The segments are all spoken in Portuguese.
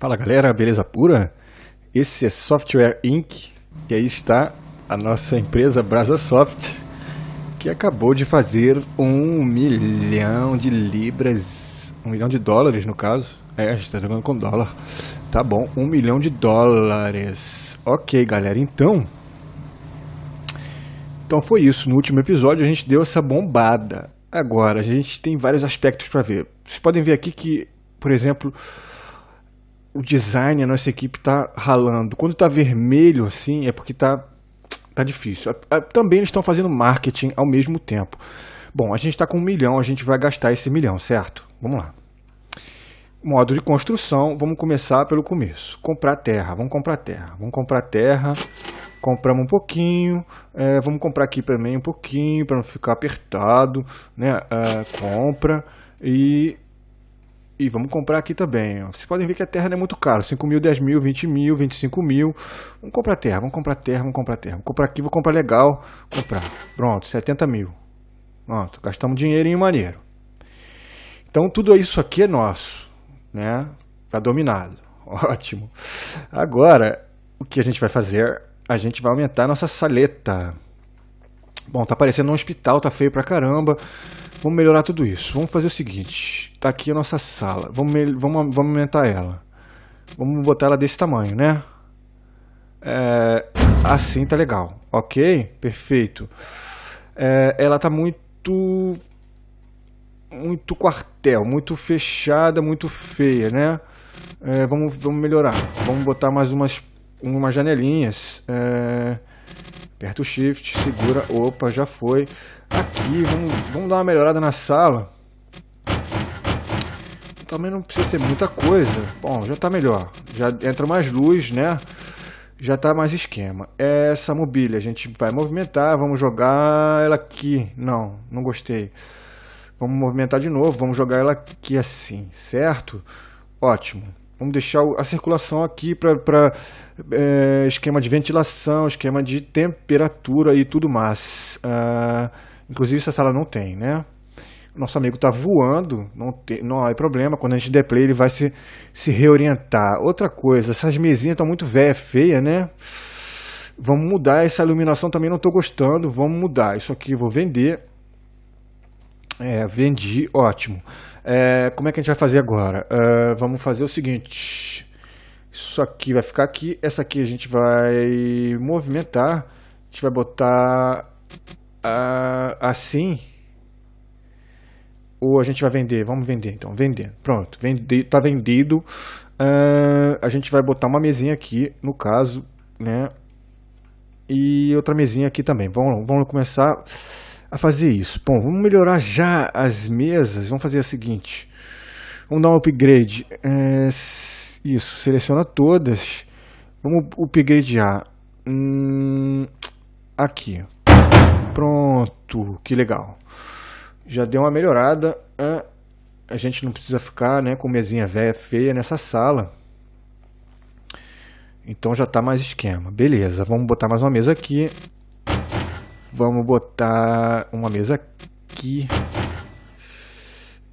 Fala galera, beleza pura? Esse é Software Inc. E aí está a nossa empresa Brasasoft, que acabou de fazer um milhão de libras, um milhão de dólares no caso. É, a gente está jogando com dólar. Tá bom, um milhão de dólares. Ok, galera, então. Então foi isso. No último episódio a gente deu essa bombada. Agora, a gente tem vários aspectos para ver. Vocês podem ver aqui que, por exemplo, o design, a nossa equipe está ralando. Quando tá vermelho assim, é porque tá tá difícil. É, é, também eles estão fazendo marketing ao mesmo tempo. Bom, a gente está com um milhão, a gente vai gastar esse milhão, certo? Vamos lá. Modo de construção, vamos começar pelo começo. Comprar terra, vamos comprar terra, vamos comprar terra, compramos um pouquinho, é, vamos comprar aqui também um pouquinho para não ficar apertado, né? É, compra e e vamos comprar aqui também. Vocês podem ver que a terra não é muito cara. 5 mil, 10 mil, 20 mil, 25 mil. Vamos comprar terra, vamos comprar terra, vamos comprar terra. Vou comprar aqui, vou comprar legal. Comprar. Pronto, 70 mil. Pronto, gastamos dinheirinho maneiro. Então tudo isso aqui é nosso. Né? Tá dominado. Ótimo. Agora, o que a gente vai fazer? A gente vai aumentar a nossa saleta. Bom, tá parecendo um hospital, tá feio pra caramba. Vamos melhorar tudo isso. Vamos fazer o seguinte. Tá aqui a nossa sala. Vamos, vamos, vamos aumentar ela. Vamos botar ela desse tamanho, né? É, assim tá legal. Ok? Perfeito. É, ela tá muito... Muito quartel. Muito fechada, muito feia, né? É, vamos, vamos melhorar. Vamos botar mais umas, umas janelinhas. É Aperta o shift, segura, opa, já foi. Aqui, vamos, vamos dar uma melhorada na sala. Também não precisa ser muita coisa. Bom, já está melhor. Já entra mais luz, né? já está mais esquema. Essa mobília a gente vai movimentar, vamos jogar ela aqui. Não, não gostei. Vamos movimentar de novo, vamos jogar ela aqui assim, certo? Ótimo. Vamos deixar a circulação aqui para é, esquema de ventilação, esquema de temperatura e tudo mais. Ah, inclusive, essa sala não tem, né? Nosso amigo está voando, não, tem, não há problema. Quando a gente der play, ele vai se, se reorientar. Outra coisa, essas mesinhas estão muito velha, feia, né? Vamos mudar essa iluminação também, não estou gostando. Vamos mudar isso aqui, vou vender é, vendi, ótimo. É, como é que a gente vai fazer agora? É, vamos fazer o seguinte. Isso aqui vai ficar aqui. Essa aqui a gente vai movimentar. A gente vai botar uh, assim. Ou a gente vai vender. Vamos vender então. vender. Pronto. Vendi, tá vendido. Uh, a gente vai botar uma mesinha aqui, no caso, né? E outra mesinha aqui também. Vamos, vamos começar a fazer isso. Bom, vamos melhorar já as mesas. Vamos fazer o seguinte. Vamos dar um upgrade. É, isso, seleciona todas. Vamos upgradear. Hum, aqui. Pronto, que legal. Já deu uma melhorada. Ah, a gente não precisa ficar né, com mesinha velha feia nessa sala. Então já está mais esquema. Beleza, vamos botar mais uma mesa aqui. Vamos botar uma mesa aqui.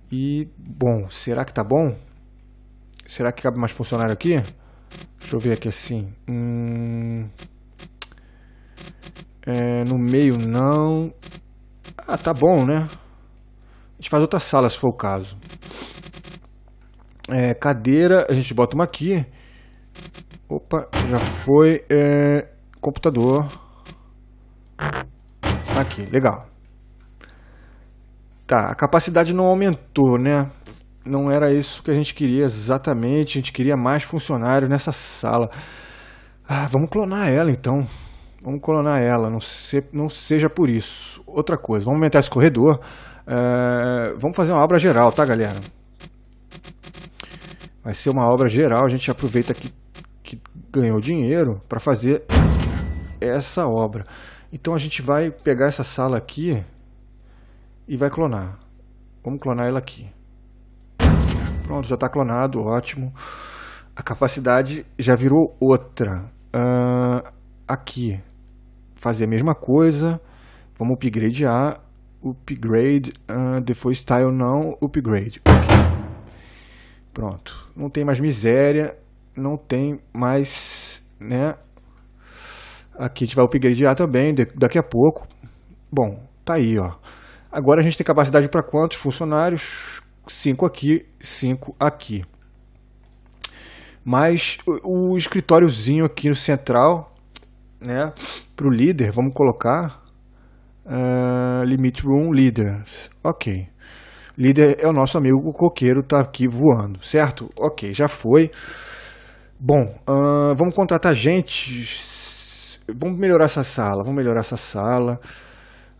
E, bom, será que tá bom? Será que cabe mais funcionário aqui? Deixa eu ver aqui assim. Hum... É, no meio não. Ah, tá bom, né? A gente faz outra sala se for o caso. É, cadeira, a gente bota uma aqui. Opa, já foi. É, computador. Tá aqui, legal. Tá, a capacidade não aumentou, né? Não era isso que a gente queria exatamente. A gente queria mais funcionários nessa sala. Ah, vamos clonar ela então. Vamos clonar ela, não, se, não seja por isso. Outra coisa, vamos aumentar esse corredor. É, vamos fazer uma obra geral, tá, galera? Vai ser uma obra geral. A gente aproveita que, que ganhou dinheiro para fazer essa obra. Então a gente vai pegar essa sala aqui e vai clonar. Vamos clonar ela aqui. Pronto, já está clonado, ótimo. A capacidade já virou outra. Uh, aqui, fazer a mesma coisa. Vamos upgradear. Upgrade, uh, ah, style não, upgrade. Okay. Pronto, não tem mais miséria, não tem mais né, Aqui a gente vai upgradear também daqui a pouco. Bom, tá aí, ó. Agora a gente tem capacidade para quantos funcionários? 5 aqui, 5 aqui. Mas o, o escritóriozinho aqui no central, né, para o líder, vamos colocar uh, eh, Limit Room Leaders. Ok. Líder é o nosso amigo o coqueiro, tá aqui voando, certo? Ok, já foi. Bom, uh, vamos contratar gente vamos melhorar essa sala, vamos melhorar essa sala,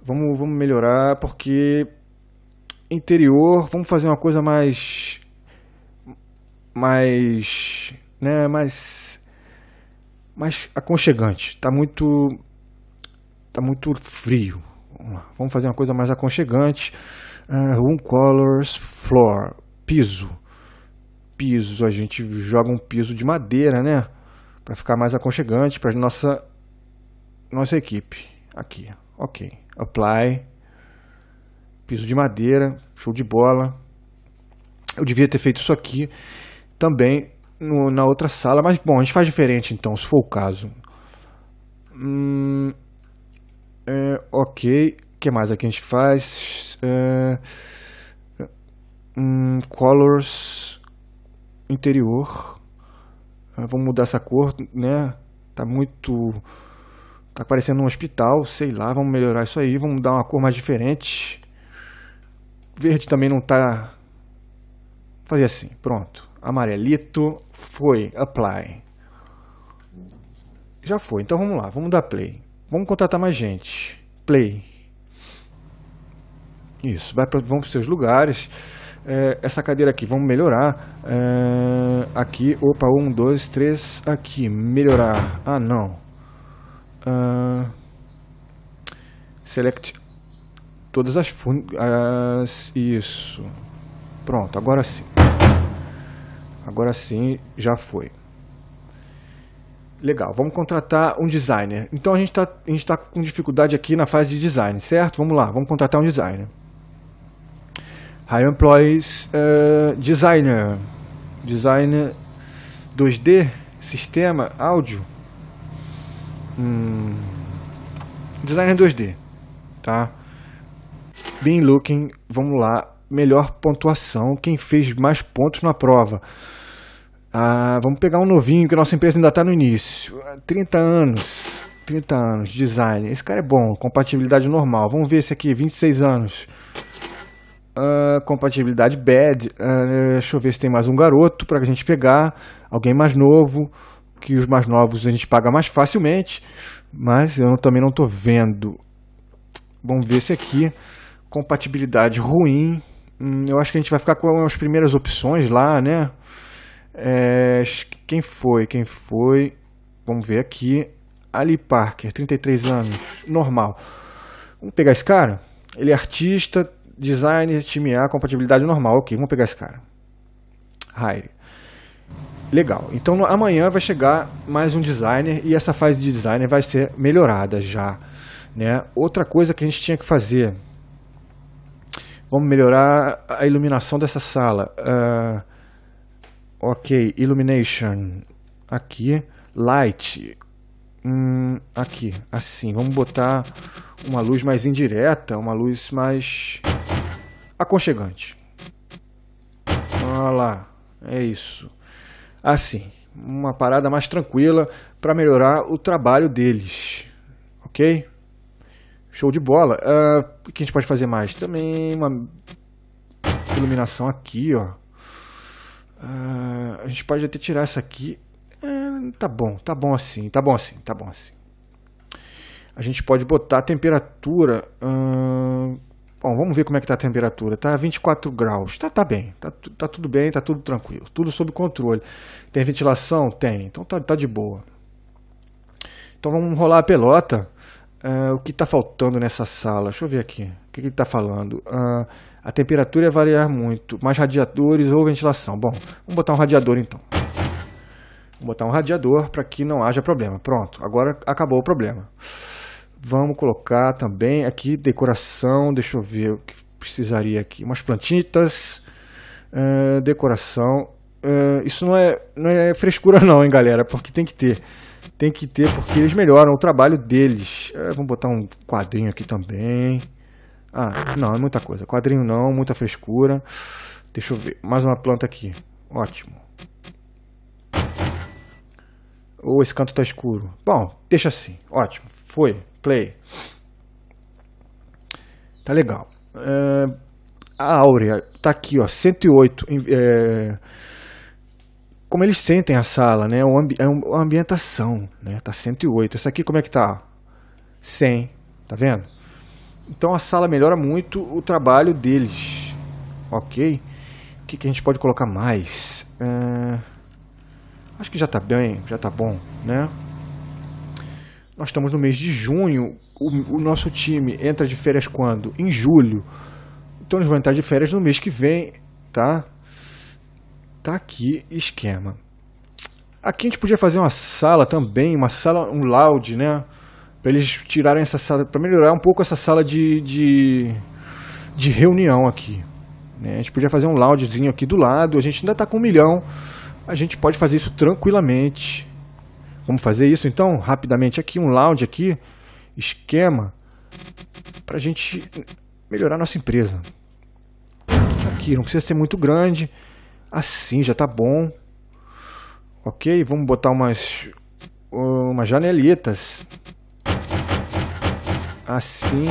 vamos, vamos melhorar, porque interior, vamos fazer uma coisa mais. mais. né, mais. mais aconchegante. Tá muito. tá muito frio. Vamos, fazer uma coisa mais aconchegante. Uh, room colors, floor, piso. Piso, a gente joga um piso de madeira, né? Para ficar mais aconchegante, para nossa nossa equipe. Aqui, ok. Apply. Piso de madeira, show de bola. Eu devia ter feito isso aqui também no, na outra sala, mas bom, a gente faz diferente então, se for o caso. Hum, é, ok, o que mais aqui a gente faz? É, hum, colors interior. É, vamos mudar essa cor, né? Tá muito Tá parecendo um hospital, sei lá, vamos melhorar isso aí, vamos dar uma cor mais diferente. Verde também não tá... Fazer assim, pronto. Amarelito, foi, apply. Já foi, então vamos lá, vamos dar play. Vamos contratar mais gente. Play. Isso, vai pra, vão para os seus lugares. É, essa cadeira aqui, vamos melhorar. É, aqui, opa, um, dois, três, aqui, melhorar. Ah, não uh, select todas as, fundas isso pronto agora sim agora sim já foi legal vamos contratar um designer então a gente está a gente está com dificuldade aqui na fase de design certo vamos lá vamos contratar um designer hire employees uh, designer designer 2D sistema áudio um designer 2D, tá? bem Looking, vamos lá, melhor pontuação, quem fez mais pontos na prova. Ah, vamos pegar um novinho, que a nossa empresa ainda está no início. 30 anos, 30 anos, design. Esse cara é bom, compatibilidade normal. Vamos ver esse aqui, 26 anos. Uh, compatibilidade bad. Uh, deixa eu ver se tem mais um garoto para a gente pegar. Alguém mais novo que os mais novos a gente paga mais facilmente, mas eu também não estou vendo. Vamos ver se aqui compatibilidade ruim. Hum, eu acho que a gente vai ficar com as primeiras opções lá, né? É, quem foi? Quem foi? Vamos ver aqui. Ali Parker, 33 anos, normal. Vamos pegar esse cara? Ele é artista, design, time A, compatibilidade normal. Ok, vamos pegar esse cara. Hire. Legal. Então amanhã vai chegar mais um designer e essa fase de designer vai ser melhorada já. Né? Outra coisa que a gente tinha que fazer. Vamos melhorar a iluminação dessa sala. Uh, ok, illumination. Aqui. Light. Hum, aqui, assim. Vamos botar uma luz mais indireta, uma luz mais aconchegante. Olha lá. É isso assim, uma parada mais tranquila para melhorar o trabalho deles, ok? Show de bola. Ah, o que a gente pode fazer mais? Também uma iluminação aqui, ó. Uh, a gente pode até tirar essa aqui. Uh, tá bom, tá bom assim, tá bom assim, tá bom assim. A gente pode botar a temperatura. Uh, Bom, vamos ver como é que está a temperatura. Está 24 graus. Está tá bem. Está tá tudo bem, está tudo tranquilo. Tudo sob controle. Tem ventilação? Tem. Então tá, tá de boa. Então vamos rolar a pelota. Uh, o que está faltando nessa sala? Deixa eu ver aqui. O que, que ele está falando? Uh, a temperatura ia variar muito. Mais radiadores ou ventilação. Bom, vamos botar um radiador então. Vamos botar um radiador para que não haja problema. Pronto, agora acabou o problema. Vamos colocar também aqui decoração, deixa eu ver o que precisaria aqui. Umas plantitas, uh, decoração. Uh, isso não é, não é frescura não, hein, galera, porque tem que ter. Tem que ter porque eles melhoram o trabalho deles. Uh, vamos botar um quadrinho aqui também. Ah, não, é muita coisa. Quadrinho não, muita frescura. Deixa eu ver, mais uma planta aqui. Ótimo. Ou oh, esse canto está escuro. Bom, deixa assim. Ótimo. Foi. Play. Tá legal. É, a Áurea tá aqui, ó, 108. É, como eles sentem a sala, né? O é uma ambientação, né? Tá 108. Essa aqui como é que tá? 100, tá vendo? Então a sala melhora muito o trabalho deles, ok? O que, que a gente pode colocar mais? É... Acho que já tá bem, já tá bom, né? Nós estamos no mês de junho. O, o nosso time entra de férias quando? Em julho. Então eles vão entrar de férias no mês que vem, tá? Tá aqui esquema. Aqui a gente podia fazer uma sala também, uma sala, um loud, né? Pra eles tirarem essa sala, pra melhorar um pouco essa sala de, de, de reunião aqui. Né? A gente podia fazer um loudzinho aqui do lado, a gente ainda tá com um milhão. A gente pode fazer isso tranquilamente, Vamos fazer isso então rapidamente aqui, um lounge aqui, esquema, para a gente melhorar nossa empresa. Aqui, não precisa ser muito grande, assim já tá bom. Ok, vamos botar umas, umas janelitas. Assim,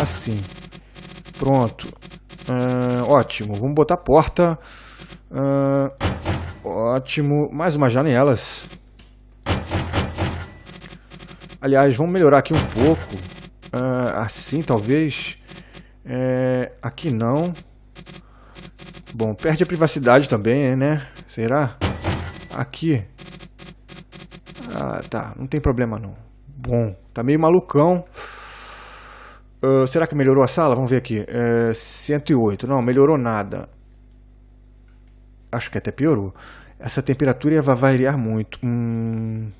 assim. Pronto. Uh, ótimo, vamos botar porta. Uh, ótimo, mais umas janelas. Aliás, vamos melhorar aqui um pouco. Uh, assim, talvez. É, aqui não. Bom, perde a privacidade também, né? Será? Aqui. Ah, tá. Não tem problema, não. Bom, tá meio malucão. Uh, será que melhorou a sala? Vamos ver aqui. É, 108. Não, melhorou nada. Acho que até piorou. Essa temperatura vai variar muito. Hum...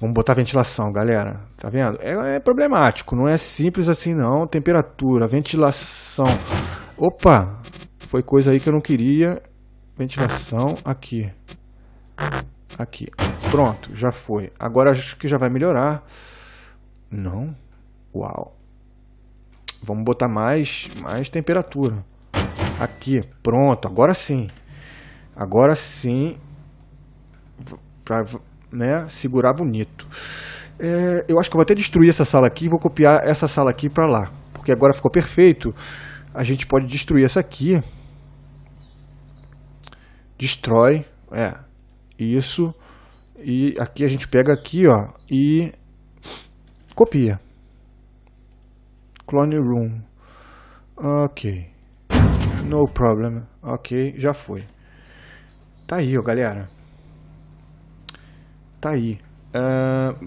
Vamos botar ventilação, galera. Tá vendo? É, é, problemático, não é simples assim não. Temperatura, ventilação. Opa! Foi coisa aí que eu não queria. Ventilação aqui. Aqui. Pronto, já foi. Agora acho que já vai melhorar. Não. Uau. Vamos botar mais, mais temperatura. Aqui. Pronto, agora sim. Agora sim né, segurar bonito. É, eu acho que eu vou até destruir essa sala aqui e vou copiar essa sala aqui para lá, porque agora ficou perfeito. A gente pode destruir essa aqui. Destrói, é, isso. E aqui a gente pega aqui, ó, e copia. Clone room. Ok. No problem. Ok, já foi. Tá aí, ó, galera. Tá aí. Uh,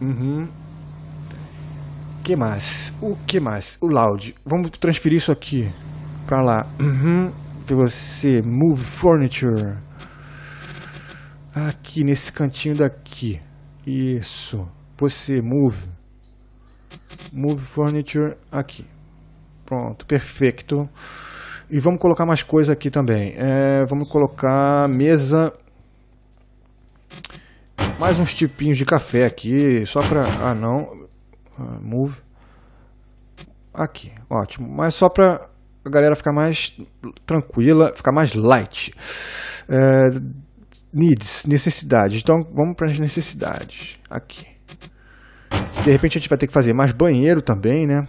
uhum. que mais? O que mais? O loud. Vamos transferir isso aqui para lá. Uhum. Pra você. Move furniture. Aqui, nesse cantinho daqui. Isso. Você, move. Move furniture aqui. Pronto, perfeito. E vamos colocar mais coisa aqui também. É, vamos colocar mesa mais uns tipinhos de café aqui, só pra... Ah, não. Ah, move. Aqui, ótimo. Mas só pra a galera ficar mais tranquila, ficar mais light. É, needs, necessidades. Então, vamos para as necessidades. Aqui. De repente a gente vai ter que fazer mais banheiro também, né?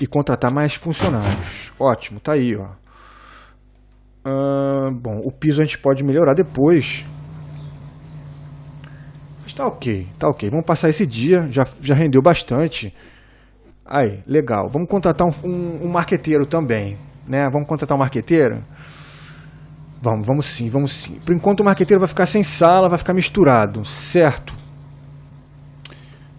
E contratar mais funcionários. Ótimo, tá aí, ó. Uh, bom, o piso a gente pode melhorar depois. Mas tá ok, tá ok. Vamos passar esse dia, já, já rendeu bastante. Aí, legal. Vamos contratar um, um, um marqueteiro também, né? Vamos contratar um marqueteiro? Vamos, vamos sim, vamos sim. Por enquanto o marqueteiro vai ficar sem sala, vai ficar misturado, certo?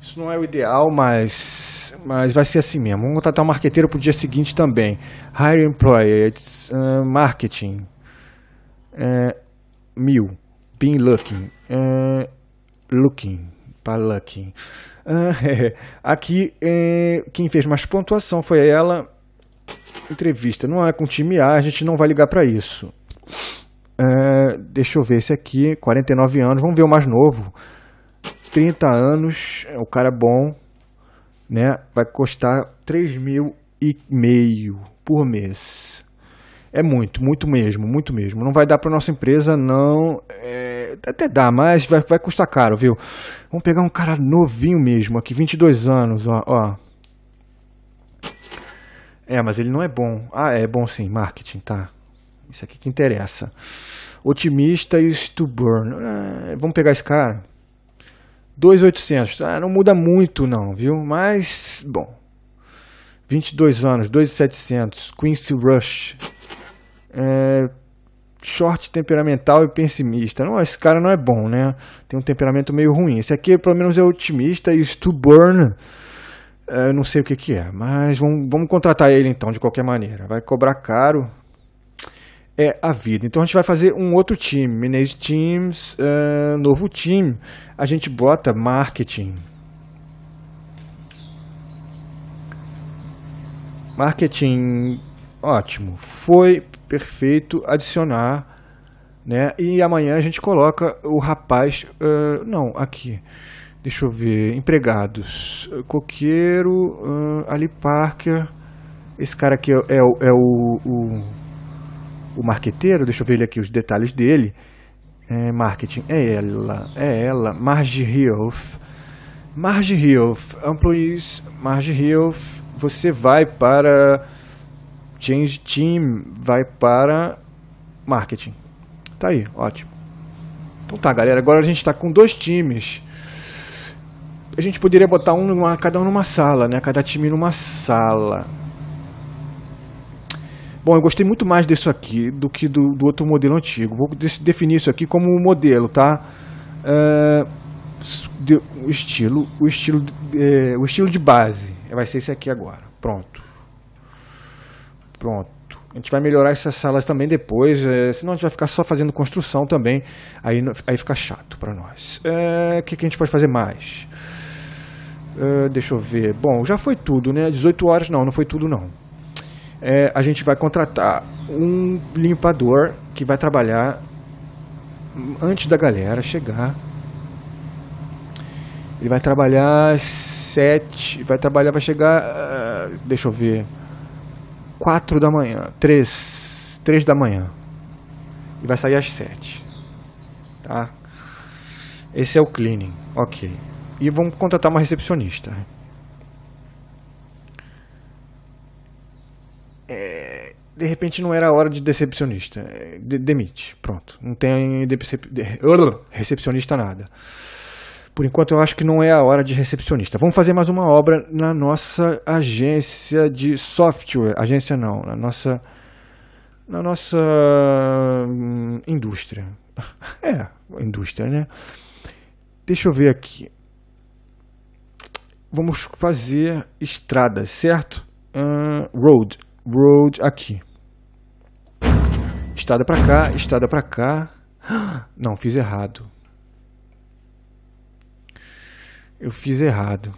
Isso não é o ideal, mas, mas vai ser assim mesmo. Vamos contratar um marqueteiro para o dia seguinte também. Hire employees, uh, marketing. Uh, mil. Being looking. Uh, Looking. palucking. Ah, Lucky. é. Aqui, é, quem fez mais pontuação foi ela. Entrevista. Não é com time A, a gente não vai ligar para isso. Ah, deixa eu ver esse aqui. 49 anos. Vamos ver o mais novo. 30 anos. O é cara bom. Né? Vai custar 3 mil e meio por mês. É muito, muito mesmo, muito mesmo. Não vai dar para nossa empresa, não. É até dá, mas vai, vai custar caro, viu? Vamos pegar um cara novinho mesmo, aqui, 22 anos, ó, ó. É, mas ele não é bom. Ah, é bom sim, marketing, tá. Isso aqui que interessa. Otimista e Stuburn. Ah, vamos pegar esse cara. 2,800. Ah, não muda muito não, viu? Mas, bom. 22 anos, 2,700. Quincy Rush. É, short temperamental e pessimista. Não, esse cara não é bom, né? Tem um temperamento meio ruim. Esse aqui, pelo menos, é otimista e stubborn. É, eu não sei o que, que é, mas vamos, vamos contratar ele então, de qualquer maneira. Vai cobrar caro. É a vida. Então a gente vai fazer um outro time, Manage Teams, uh, novo time. A gente bota marketing. Marketing, ótimo. Foi perfeito, adicionar, né? E amanhã a gente coloca o rapaz, uh, não, aqui, deixa eu ver, empregados, coqueiro, uh, Ali Parker, esse cara aqui é, é, é o, o, o marqueteiro, deixa eu ver aqui os detalhes dele, é, marketing, é ela, é ela, Marge Hill Marge Hill Employees, Marge Hill você vai para Change Team vai para marketing. Tá aí, ótimo. Então tá, galera. Agora a gente está com dois times. A gente poderia botar um numa, cada um numa sala, né? Cada time numa sala. Bom, eu gostei muito mais disso aqui do que do, do outro modelo antigo. Vou definir isso aqui como um modelo, tá? É, de, o estilo, o estilo, de, é, o estilo de base vai ser esse aqui agora. Pronto pronto. A gente vai melhorar essas salas também depois, é, senão a gente vai ficar só fazendo construção também, aí, aí fica chato para nós. É, o é, que, que a gente pode fazer mais? É, deixa eu ver. Bom, já foi tudo, né? 18 horas não, não foi tudo não. É, a gente vai contratar um limpador que vai trabalhar antes da galera chegar. Ele vai trabalhar sete, vai trabalhar, vai chegar, uh, deixa eu ver. 4 da manhã, 3, 3 da manhã. E vai sair às 7. Tá? Esse é o cleaning, ok. E vamos contratar uma recepcionista. É, de repente não era hora de decepcionista. É, de, demite, pronto. Não tem decep, de, recepcionista nada. Por enquanto, eu acho que não é a hora de recepcionista. Vamos fazer mais uma obra na nossa agência de software. Agência não, na nossa. Na nossa. Hum, indústria. É, indústria, né? Deixa eu ver aqui. Vamos fazer estrada, certo? Uh, road. Road aqui. Estrada para cá, estrada para cá. Não, fiz errado. Eu fiz errado.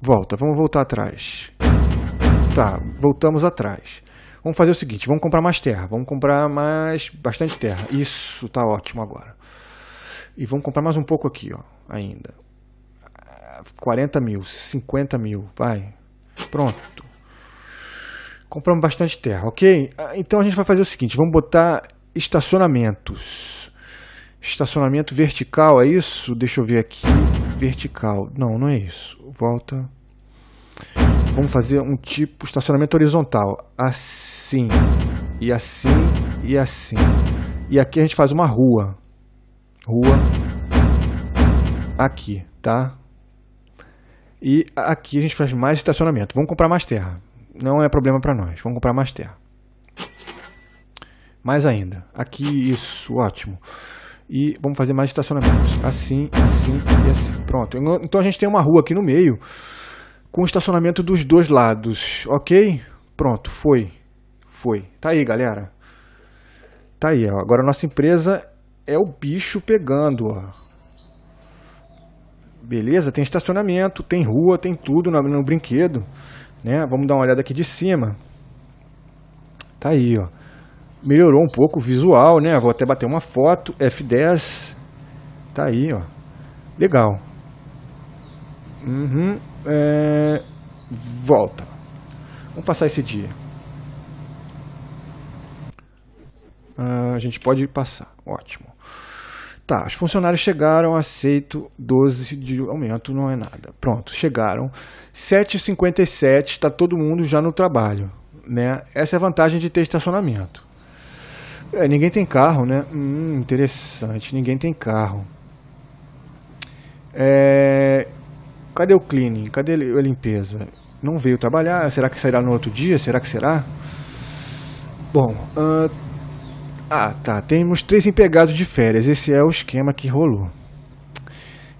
Volta, vamos voltar atrás. Tá, voltamos atrás. Vamos fazer o seguinte, vamos comprar mais terra, vamos comprar mais bastante terra. Isso tá ótimo agora. E vamos comprar mais um pouco aqui, ó, ainda. 40 mil, 50 mil, vai. Pronto. Compramos bastante terra, ok? Ah, então a gente vai fazer o seguinte, vamos botar estacionamentos. Estacionamento vertical, é isso? Deixa eu ver aqui. Vertical. Não, não é isso. Volta. Vamos fazer um tipo estacionamento horizontal. Assim. E assim. E assim. E aqui a gente faz uma rua. Rua. Aqui, tá? E aqui a gente faz mais estacionamento. Vamos comprar mais terra. Não é problema para nós. Vamos comprar mais terra. Mais ainda. Aqui, isso. Ótimo. Ótimo e vamos fazer mais estacionamentos. Assim, assim e assim. Pronto. Então, então a gente tem uma rua aqui no meio com estacionamento dos dois lados, ok? Pronto, foi. Foi. Tá aí, galera. Tá aí, ó. Agora a nossa empresa é o bicho pegando, ó. Beleza, tem estacionamento, tem rua, tem tudo no, no brinquedo, né? Vamos dar uma olhada aqui de cima. Tá aí, ó melhorou um pouco o visual, né? Vou até bater uma foto, F10, tá aí, ó. Legal. Uhum, é... Volta. Vamos passar esse dia. Ah, a gente pode passar, ótimo. Tá, os funcionários chegaram, aceito 12 de aumento, não é nada. Pronto, chegaram. 7h57, tá todo mundo já no trabalho. Né? Essa é a vantagem de ter estacionamento. É, ninguém tem carro, né? Hum, interessante, ninguém tem carro. É... Cadê o cleaning? Cadê a limpeza? Não veio trabalhar? Será que sairá no outro dia? Será que será? Bom, uh... ah tá, temos três empregados de férias. Esse é o esquema que rolou.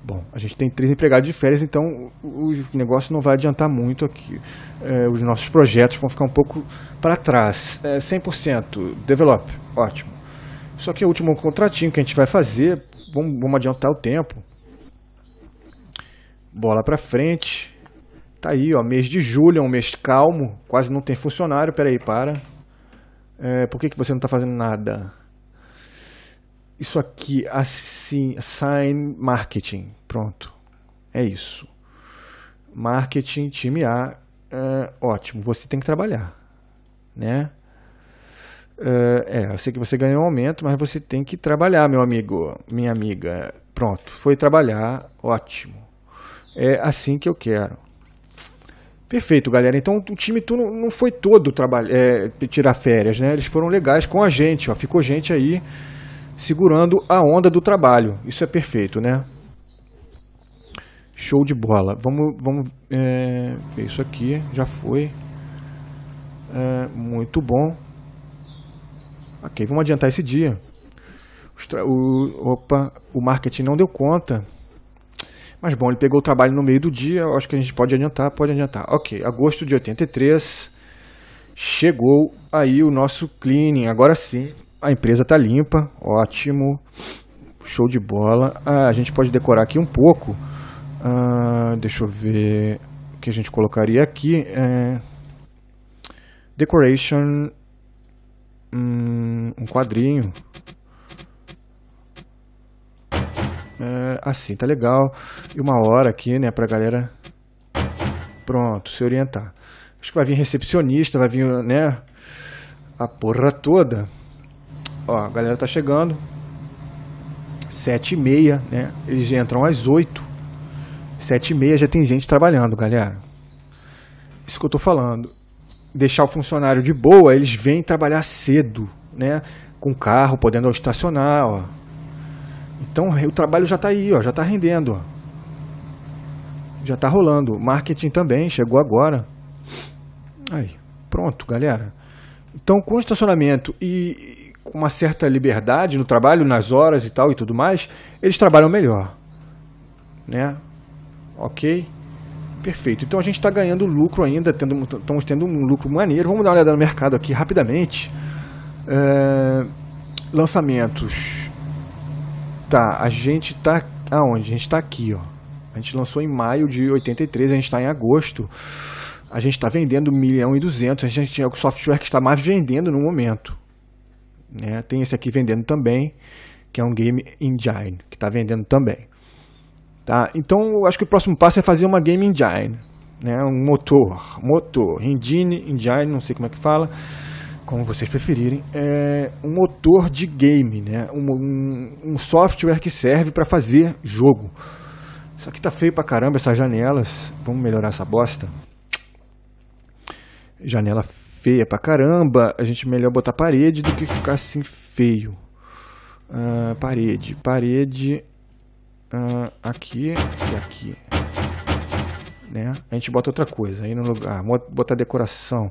Bom, a gente tem três empregados de férias, então o, negócio não vai adiantar muito aqui. É, os nossos projetos vão ficar um pouco para trás. É, 100% develop. Ótimo. Só que o último contratinho que a gente vai fazer, vamos, vamos adiantar o tempo. Bola para frente. Tá aí, ó, mês de julho, é um mês calmo, quase não tem funcionário. Pera aí, para. É, por que, que você não está fazendo nada? Isso aqui, assim, sign marketing, pronto. É isso. Marketing, time A, é, ótimo, você tem que trabalhar, né? Eh, é, eu sei que você ganhou um aumento, mas você tem que trabalhar, meu amigo, minha amiga. Pronto, foi trabalhar, ótimo. É assim que eu quero. Perfeito, galera. Então o time tu não, não foi todo trabalhar, é, tirar férias, né? Eles foram legais com a gente, ó. Ficou gente aí segurando a onda do trabalho. Isso é perfeito, né? Show de bola. Vamos, vamos é, ver isso aqui. Já foi. É, muito bom. Ok, vamos adiantar esse dia. O, opa, o marketing não deu conta. Mas bom, ele pegou o trabalho no meio do dia, acho que a gente pode adiantar, pode adiantar. Ok, agosto de 83, chegou aí o nosso cleaning, agora sim, a empresa está limpa, ótimo, show de bola. Ah, a gente pode decorar aqui um pouco, ah, deixa eu ver o que a gente colocaria aqui. É... Decoration um, quadrinho. É, assim, tá legal. E uma hora aqui, né, pra galera... Pronto, se orientar. Acho que vai vir recepcionista, vai vir, né, a porra toda. Ó, a galera tá chegando. Sete e meia, né, eles entram às oito. Sete e meia já tem gente trabalhando, galera. Isso que eu tô falando deixar o funcionário de boa, eles vêm trabalhar cedo, né? Com carro, podendo estacionar, ó. Então o trabalho já está aí, ó, já está rendendo. Ó. Já está rolando. Marketing também chegou agora. Aí, pronto, galera. Então, com o estacionamento e com uma certa liberdade no trabalho, nas horas e tal e tudo mais, eles trabalham melhor, né? OK? Perfeito. Então a gente está ganhando lucro ainda, tendo, estamos tendo um lucro maneiro. Vamos dar uma olhada no mercado aqui rapidamente. É, lançamentos. Tá, a gente está aonde? A gente está aqui, ó. A gente lançou em maio de 83, a gente está em agosto. A gente está vendendo 1 milhão e 200, a gente é o software que está mais vendendo no momento. Né? Tem esse aqui vendendo também, que é um game engine, que está vendendo também. Tá? Então, eu acho que o próximo passo é fazer uma game engine, né? um motor, motor, engine, engine, não sei como é que fala, como vocês preferirem, é um motor de game, né? um, um, um software que serve para fazer jogo. Isso aqui tá feio pra caramba, essas janelas. Vamos melhorar essa bosta. Janela feia pra caramba. A gente melhor botar parede do que ficar assim feio. Uh, parede, parede uh, aqui e aqui. Né? A gente bota outra coisa aí no lugar. Ah, Botar decoração.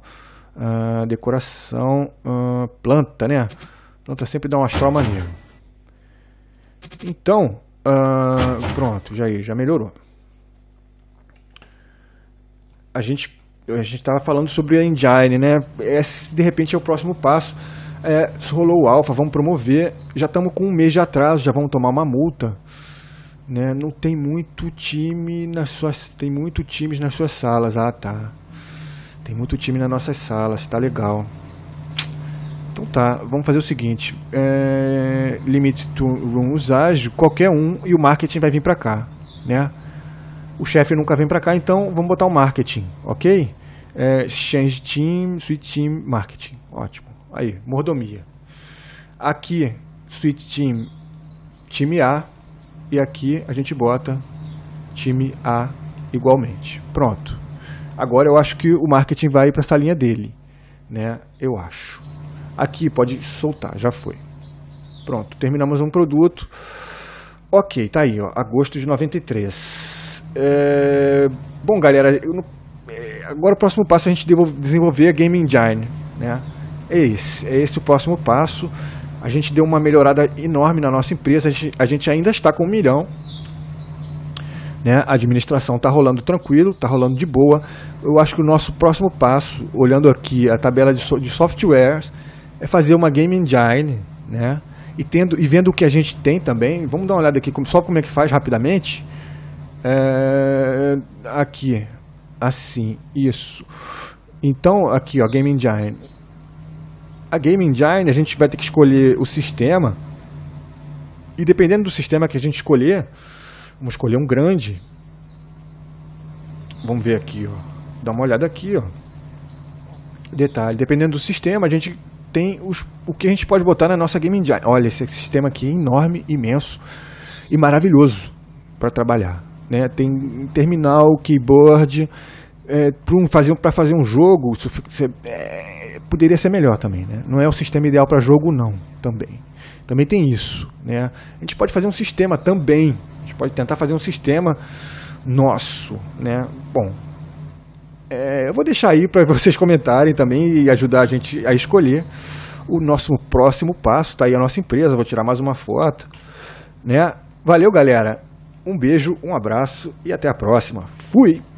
Uh, decoração uh, planta, né? Planta sempre dá um astral maneiro. Então, pronto, já, já melhorou. A gente a gente estava falando sobre a engine, né? Esse, de repente é o próximo passo. É, rolou o alfa, vamos promover. Já estamos com um mês de atraso, já vamos tomar uma multa né? Não tem muito time nas suas, tem muito times nas suas salas. Ah, tá. Tem muito time nas nossas salas, tá legal. Então tá, vamos fazer o seguinte, é, limite to room qualquer um e o marketing vai vir para cá, né? O chefe nunca vem para cá, então vamos botar o marketing, ok? É, change team, suite team, marketing, ótimo. Aí, mordomia. Aqui, suite team, time A, e aqui a gente bota time A igualmente. Pronto. Agora eu acho que o marketing vai para essa linha dele, né? Eu acho. Aqui pode soltar, já foi. Pronto, terminamos um produto. Ok, tá aí, ó, agosto de 93. É... Bom, galera, não... É, agora o próximo passo é a gente desenvolver a Game Engine, né? É esse, é esse o próximo passo a gente deu uma melhorada enorme na nossa empresa. A gente, a gente ainda está com um milhão. Né? A administração está rolando tranquilo, está rolando de boa. Eu acho que o nosso próximo passo, olhando aqui a tabela de, so, de softwares, é fazer uma game engine, né? E, tendo, e vendo o que a gente tem também, vamos dar uma olhada aqui, como, só como é que faz rapidamente. É, aqui, assim, isso. Então, aqui, ó, Game Engine a Game Engine, a gente vai ter que escolher o sistema. E dependendo do sistema que a gente escolher, vamos escolher um grande. Vamos ver aqui, ó. Dá uma olhada aqui, ó. Detalhe, dependendo do sistema, a gente tem os, o que a gente pode botar na nossa Game Engine. Olha, esse sistema aqui é enorme, imenso e maravilhoso para trabalhar. Né? Tem terminal, keyboard, é, para um, fazer, fazer um jogo, isso, é, poderia ser melhor também, né? Não é o sistema ideal para jogo, não, também. Também tem isso, né? A gente pode fazer um sistema também. A gente pode tentar fazer um sistema nosso, né? Bom, é, eu vou deixar aí para vocês comentarem também e ajudar a gente a escolher o nosso próximo passo. Tá aí a nossa empresa, vou tirar mais uma foto, né? Valeu, galera. Um beijo, um abraço e até a próxima. Fui!